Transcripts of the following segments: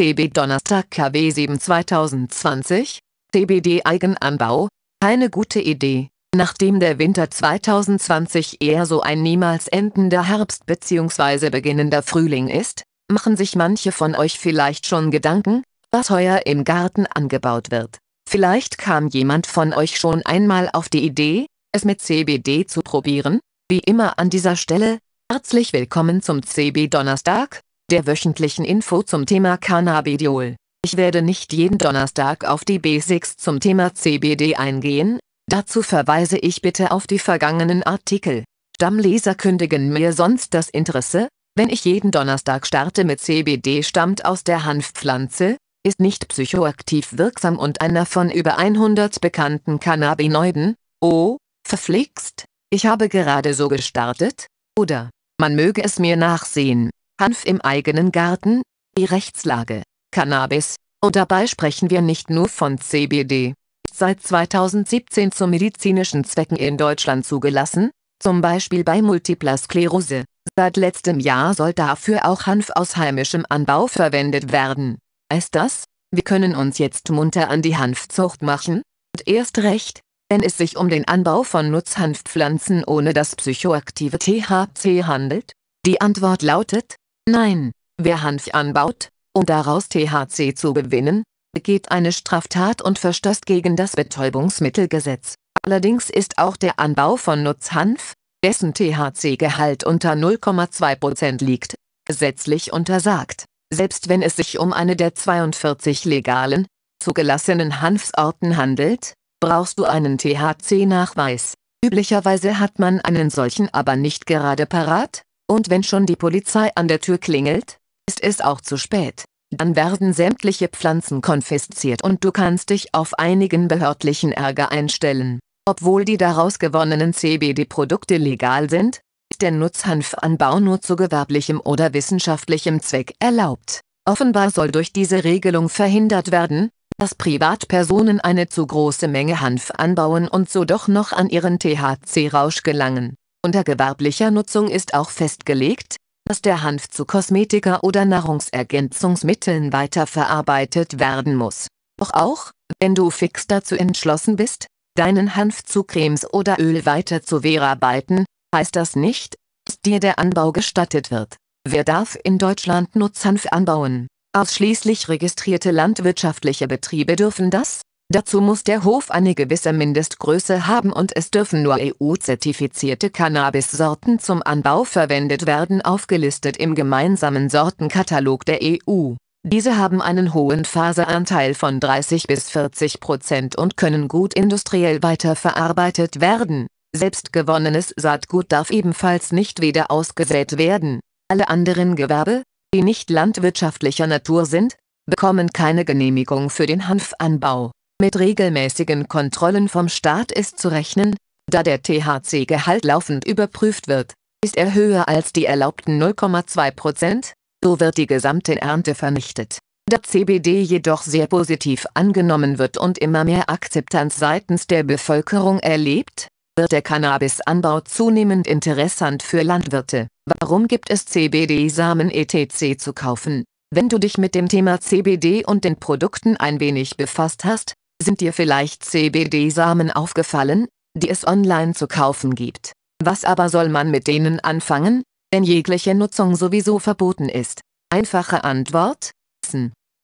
CB Donnerstag KW 7 2020, CBD Eigenanbau, keine gute Idee. Nachdem der Winter 2020 eher so ein niemals endender Herbst bzw. beginnender Frühling ist, machen sich manche von euch vielleicht schon Gedanken, was heuer im Garten angebaut wird. Vielleicht kam jemand von euch schon einmal auf die Idee, es mit CBD zu probieren. Wie immer an dieser Stelle, herzlich willkommen zum CB Donnerstag, der wöchentlichen Info zum Thema Cannabidiol. Ich werde nicht jeden Donnerstag auf die Basics zum Thema CBD eingehen, dazu verweise ich bitte auf die vergangenen Artikel. Stammleser kündigen mir sonst das Interesse, wenn ich jeden Donnerstag starte mit CBD stammt aus der Hanfpflanze, ist nicht psychoaktiv wirksam und einer von über 100 bekannten Cannabinoiden, oh, verflixt, ich habe gerade so gestartet, oder, man möge es mir nachsehen. Hanf im eigenen Garten, die Rechtslage, Cannabis, und dabei sprechen wir nicht nur von CBD, ist seit 2017 zu medizinischen Zwecken in Deutschland zugelassen, zum Beispiel bei Multipler Sklerose. Seit letztem Jahr soll dafür auch Hanf aus heimischem Anbau verwendet werden. Heißt das, wir können uns jetzt munter an die Hanfzucht machen? Und erst recht, wenn es sich um den Anbau von Nutzhanfpflanzen ohne das psychoaktive THC handelt? Die Antwort lautet, Nein, wer Hanf anbaut, um daraus THC zu gewinnen, begeht eine Straftat und verstößt gegen das Betäubungsmittelgesetz. Allerdings ist auch der Anbau von Nutzhanf, dessen THC-Gehalt unter 0,2% liegt, gesetzlich untersagt. Selbst wenn es sich um eine der 42 legalen, zugelassenen Hanfsorten handelt, brauchst du einen THC-Nachweis. Üblicherweise hat man einen solchen aber nicht gerade parat, und wenn schon die Polizei an der Tür klingelt, ist es auch zu spät. Dann werden sämtliche Pflanzen konfisziert und du kannst dich auf einigen behördlichen Ärger einstellen. Obwohl die daraus gewonnenen CBD-Produkte legal sind, ist der Nutzhanfanbau nur zu gewerblichem oder wissenschaftlichem Zweck erlaubt. Offenbar soll durch diese Regelung verhindert werden, dass Privatpersonen eine zu große Menge Hanf anbauen und so doch noch an ihren THC-Rausch gelangen. Unter gewerblicher Nutzung ist auch festgelegt, dass der Hanf zu Kosmetika oder Nahrungsergänzungsmitteln weiterverarbeitet werden muss. Doch auch, wenn du fix dazu entschlossen bist, deinen Hanf zu Cremes oder Öl weiter zu verarbeiten, heißt das nicht, dass dir der Anbau gestattet wird. Wer darf in Deutschland Nutzhanf anbauen? Ausschließlich registrierte landwirtschaftliche Betriebe dürfen das, Dazu muss der Hof eine gewisse Mindestgröße haben und es dürfen nur EU-zertifizierte Cannabis-Sorten zum Anbau verwendet werden, aufgelistet im gemeinsamen Sortenkatalog der EU. Diese haben einen hohen Faseranteil von 30 bis 40 Prozent und können gut industriell weiterverarbeitet werden. Selbst gewonnenes Saatgut darf ebenfalls nicht wieder ausgesät werden. Alle anderen Gewerbe, die nicht landwirtschaftlicher Natur sind, bekommen keine Genehmigung für den Hanfanbau. Mit regelmäßigen Kontrollen vom Staat ist zu rechnen, da der THC-Gehalt laufend überprüft wird. Ist er höher als die erlaubten 0,2 Prozent, so wird die gesamte Ernte vernichtet. Da CBD jedoch sehr positiv angenommen wird und immer mehr Akzeptanz seitens der Bevölkerung erlebt, wird der Cannabisanbau zunehmend interessant für Landwirte. Warum gibt es CBD-Samen etc. zu kaufen? Wenn du dich mit dem Thema CBD und den Produkten ein wenig befasst hast, sind dir vielleicht CBD-Samen aufgefallen, die es online zu kaufen gibt? Was aber soll man mit denen anfangen, wenn jegliche Nutzung sowieso verboten ist? Einfache Antwort?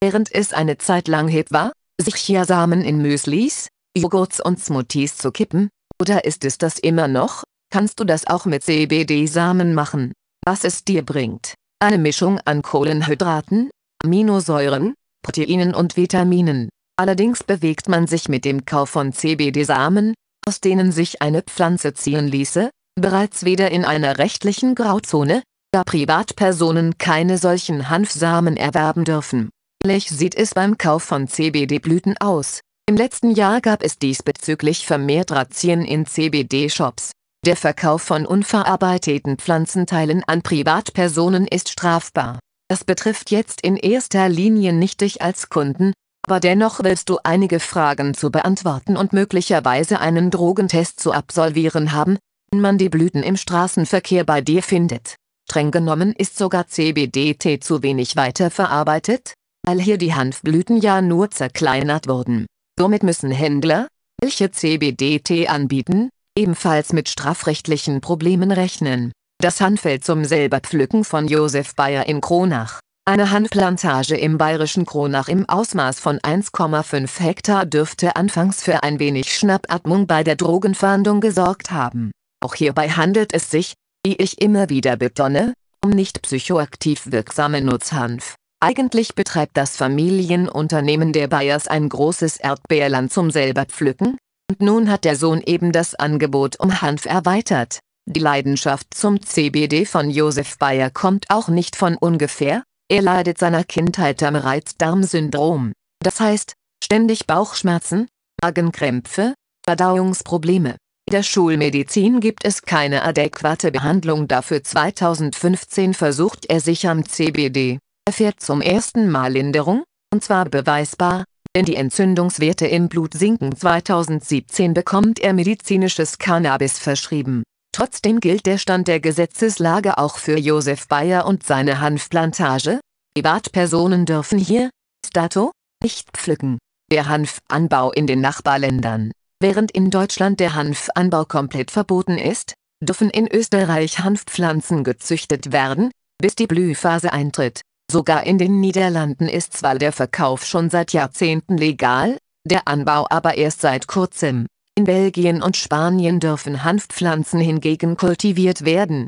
Während es eine Zeit lang hip war, sich Chia-Samen in Müslis, Joghurts und Smoothies zu kippen, oder ist es das immer noch? Kannst du das auch mit CBD-Samen machen? Was es dir bringt? Eine Mischung an Kohlenhydraten, Aminosäuren, Proteinen und Vitaminen. Allerdings bewegt man sich mit dem Kauf von CBD-Samen, aus denen sich eine Pflanze ziehen ließe, bereits wieder in einer rechtlichen Grauzone, da Privatpersonen keine solchen Hanfsamen erwerben dürfen. Ähnlich sieht es beim Kauf von CBD-Blüten aus. Im letzten Jahr gab es diesbezüglich vermehrt Razzien in CBD-Shops. Der Verkauf von unverarbeiteten Pflanzenteilen an Privatpersonen ist strafbar. Das betrifft jetzt in erster Linie nicht dich als Kunden, aber dennoch willst du einige Fragen zu beantworten und möglicherweise einen Drogentest zu absolvieren haben, wenn man die Blüten im Straßenverkehr bei dir findet. Streng genommen ist sogar CBDT zu wenig weiterverarbeitet, weil hier die Hanfblüten ja nur zerkleinert wurden. Somit müssen Händler, welche CBDT anbieten, ebenfalls mit strafrechtlichen Problemen rechnen. Das Hanfeld zum Selberpflücken von Josef Bayer in Kronach eine Hanfplantage im bayerischen Kronach im Ausmaß von 1,5 Hektar dürfte anfangs für ein wenig Schnappatmung bei der Drogenfahndung gesorgt haben. Auch hierbei handelt es sich, wie ich immer wieder betonne, um nicht psychoaktiv wirksame Nutzhanf. Eigentlich betreibt das Familienunternehmen der Bayers ein großes Erdbeerland zum selber pflücken, und nun hat der Sohn eben das Angebot um Hanf erweitert. Die Leidenschaft zum CBD von Josef Bayer kommt auch nicht von ungefähr, er leidet seiner Kindheit am Reizdarmsyndrom, das heißt, ständig Bauchschmerzen, Magenkrämpfe, Verdauungsprobleme. Der Schulmedizin gibt es keine adäquate Behandlung dafür. 2015 versucht er sich am CBD, erfährt zum ersten Mal Linderung, und zwar beweisbar, denn die Entzündungswerte im Blut sinken. 2017 bekommt er medizinisches Cannabis verschrieben. Trotzdem gilt der Stand der Gesetzeslage auch für Josef Bayer und seine Hanfplantage. Privatpersonen dürfen hier, Stato, nicht pflücken. Der Hanfanbau in den Nachbarländern. Während in Deutschland der Hanfanbau komplett verboten ist, dürfen in Österreich Hanfpflanzen gezüchtet werden, bis die Blühphase eintritt. Sogar in den Niederlanden ist zwar der Verkauf schon seit Jahrzehnten legal, der Anbau aber erst seit kurzem. In Belgien und Spanien dürfen Hanfpflanzen hingegen kultiviert werden